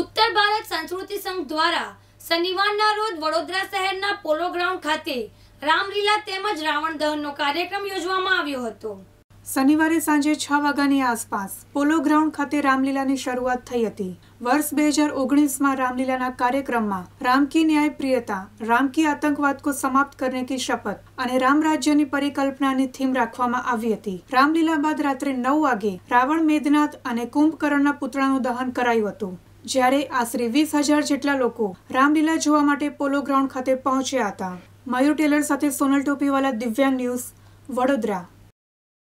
ઉત્તર ભારત સંસ્કૃતિ સંઘ દ્વારા શનિવારના રોજ વડોદરા શહેરના પોલો ગ્રાઉન્ડ ખાતે રામલીલા તેમજ રાવણ દહનનો કાર્યક્રમ યોજવામાં આવ્યો હતો શનિવારે સાંજે છ વાગ્યાની આસપાસ પોલો ગ્રાઉન્ડ ખાતે રામલીલાની શરૂઆત થઈ હતી વર્ષ બે હજાર ઓગણીસમાં રામલીલાના કાર્યક્રમમાં રામકી ન્યાય પ્રિયતા રામકી આતંકવાદ કો સમાપ્ત કરને કી શપથ અને રામ રાજ્યની પરિકલ્પનાની થીમ રાખવામાં આવી હતી રામલીલા બાદ રાત્રે નવ વાગે રાવણ મેઘનાથ અને કુંભકર્ણના પુતળાનું દહન કરાયું હતું જ્યારે આશરે વીસ હજાર જેટલા લોકો રામલીલા જોવા માટે પોલો ગ્રાઉન્ડ ખાતે પહોંચ્યા હતા મયુર ટેલર સાથે સોનલ ટોપીવાલા દિવ્યાંગ ન્યૂઝ વડોદરા